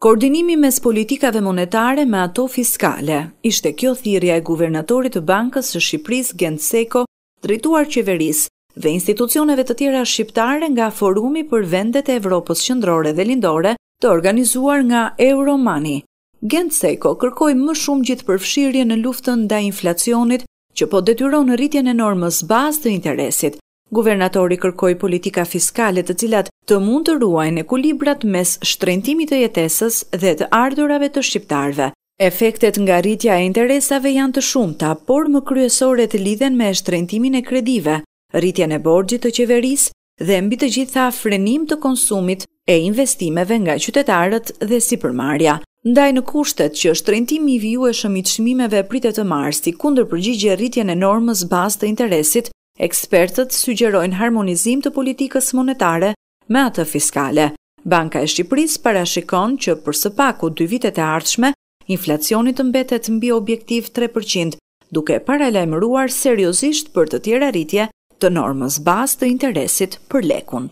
Koordinimi mes politikave monetare me ato fiskale, ishte kjo thirja e guvernatorit të Bankës së Shqipërisë Gent Seko, drejtuar qeverisë dhe institucioneve të tjera shqiptare nga Forumi për Vendet e Evropës Qendrore dhe Lindore, të organizuar nga Euromani. Gent Seko kërkoi më shumë gjithpërfshirje në luftën ndaj inflacionit, që po detyron rritjen e normës bazë të interesit, Guvernatori kërkoj politika fiskale të cilat të mund të ruajnë e kulibrat mes shtrentimit të jetesës dhe të ardurave të shqiptarve. Efektet nga rritja e interesave janë të shumëta, por më kryesore të lidhen me shtrentimin e kredive, rritja në borgjit të qeveris dhe mbi të gjitha frenim të konsumit e investimeve nga qytetarët dhe si përmarja. Ndaj në kushtet që është i vijueshëm i viju e shmimeve pritet të marsi kundër përgjigje rritjen e normës bas të interesit, Ekspertët sugjerojnë harmonizim të politikës monetare me atë fiskale. Banka e Shqipëris parashikon që për së paku dy vitet e ardshme, inflacionit të mbetet mbi objektiv 3%, duke paralajmëruar seriosisht për të tjera rritje të normës bas të interesit për lekun.